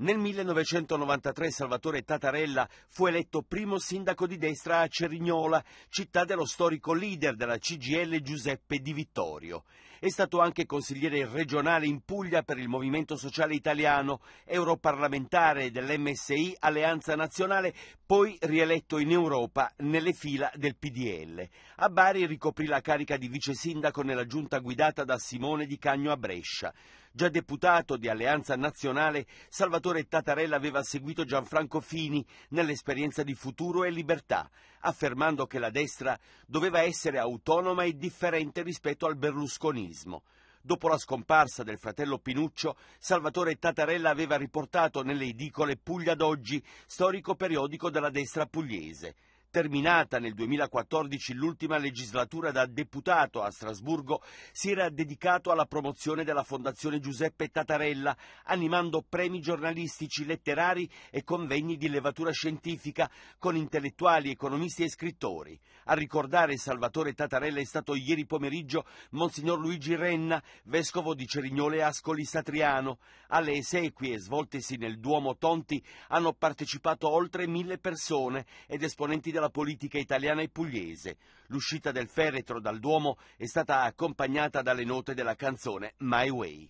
Nel 1993 Salvatore Tatarella fu eletto primo sindaco di destra a Cerignola, città dello storico leader della CGL Giuseppe Di Vittorio. È stato anche consigliere regionale in Puglia per il Movimento Sociale Italiano, europarlamentare dell'MSI Alleanza Nazionale, poi rieletto in Europa nelle fila del PDL. A Bari ricoprì la carica di vice sindaco nella giunta guidata da Simone Di Cagno a Brescia. Già deputato di Alleanza Nazionale, Salvatore Tattarella aveva seguito Gianfranco Fini nell'esperienza di futuro e libertà, affermando che la destra doveva essere autonoma e differente rispetto al berlusconismo l'umanismo. Dopo la scomparsa del fratello Pinuccio, Salvatore Tattarella aveva riportato nelle edicole Puglia d'oggi, storico periodico della destra pugliese terminata nel 2014 l'ultima legislatura da deputato a Strasburgo, si era dedicato alla promozione della Fondazione Giuseppe Tattarella, animando premi giornalistici, letterari e convegni di levatura scientifica con intellettuali, economisti e scrittori. A ricordare Salvatore Tattarella è stato ieri pomeriggio Monsignor Luigi Renna, vescovo di Cerignole Ascoli Satriano. Alle esequie svoltesi nel Duomo Tonti hanno partecipato oltre mille persone ed esponenti della della politica italiana e pugliese. L'uscita del feretro dal Duomo è stata accompagnata dalle note della canzone My Way.